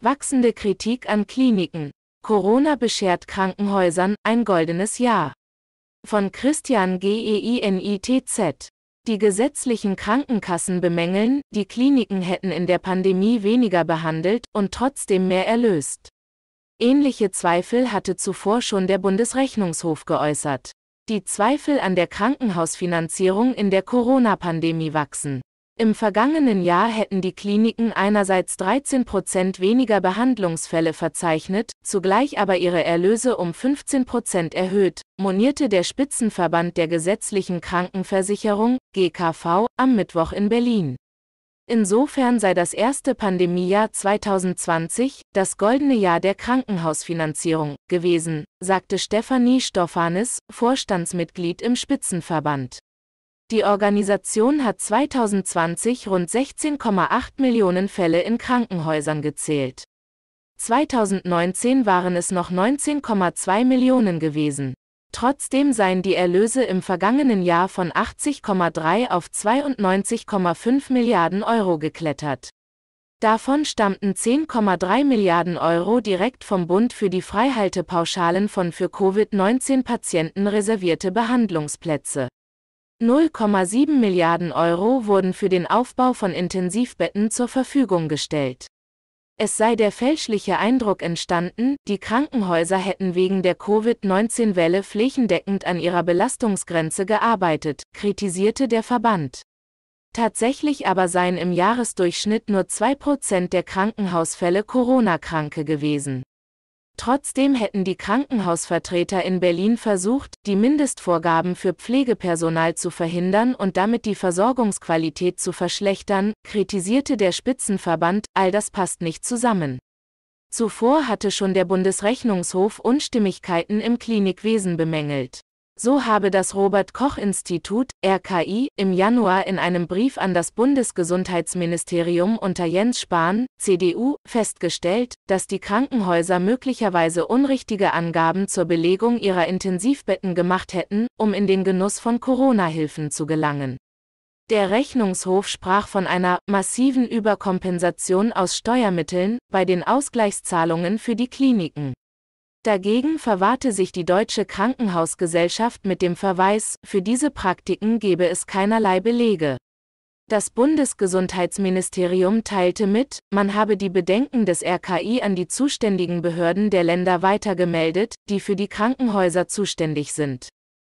Wachsende Kritik an Kliniken. Corona beschert Krankenhäusern ein goldenes Jahr. Von Christian Geinitz. Die gesetzlichen Krankenkassen bemängeln, die Kliniken hätten in der Pandemie weniger behandelt und trotzdem mehr erlöst. Ähnliche Zweifel hatte zuvor schon der Bundesrechnungshof geäußert. Die Zweifel an der Krankenhausfinanzierung in der Corona-Pandemie wachsen. Im vergangenen Jahr hätten die Kliniken einerseits 13 Prozent weniger Behandlungsfälle verzeichnet, zugleich aber ihre Erlöse um 15 Prozent erhöht, monierte der Spitzenverband der gesetzlichen Krankenversicherung, GKV, am Mittwoch in Berlin. Insofern sei das erste Pandemiejahr 2020 das goldene Jahr der Krankenhausfinanzierung gewesen, sagte Stefanie Stoffanis, Vorstandsmitglied im Spitzenverband. Die Organisation hat 2020 rund 16,8 Millionen Fälle in Krankenhäusern gezählt. 2019 waren es noch 19,2 Millionen gewesen. Trotzdem seien die Erlöse im vergangenen Jahr von 80,3 auf 92,5 Milliarden Euro geklettert. Davon stammten 10,3 Milliarden Euro direkt vom Bund für die Freihaltepauschalen von für Covid-19-Patienten reservierte Behandlungsplätze. 0,7 Milliarden Euro wurden für den Aufbau von Intensivbetten zur Verfügung gestellt. Es sei der fälschliche Eindruck entstanden, die Krankenhäuser hätten wegen der Covid-19-Welle flächendeckend an ihrer Belastungsgrenze gearbeitet, kritisierte der Verband. Tatsächlich aber seien im Jahresdurchschnitt nur 2% der Krankenhausfälle Corona-Kranke gewesen. Trotzdem hätten die Krankenhausvertreter in Berlin versucht, die Mindestvorgaben für Pflegepersonal zu verhindern und damit die Versorgungsqualität zu verschlechtern, kritisierte der Spitzenverband, all das passt nicht zusammen. Zuvor hatte schon der Bundesrechnungshof Unstimmigkeiten im Klinikwesen bemängelt. So habe das Robert Koch Institut RKI im Januar in einem Brief an das Bundesgesundheitsministerium unter Jens Spahn, CDU, festgestellt, dass die Krankenhäuser möglicherweise unrichtige Angaben zur Belegung ihrer Intensivbetten gemacht hätten, um in den Genuss von Corona-Hilfen zu gelangen. Der Rechnungshof sprach von einer massiven Überkompensation aus Steuermitteln bei den Ausgleichszahlungen für die Kliniken. Dagegen verwahrte sich die Deutsche Krankenhausgesellschaft mit dem Verweis, für diese Praktiken gebe es keinerlei Belege. Das Bundesgesundheitsministerium teilte mit, man habe die Bedenken des RKI an die zuständigen Behörden der Länder weitergemeldet, die für die Krankenhäuser zuständig sind.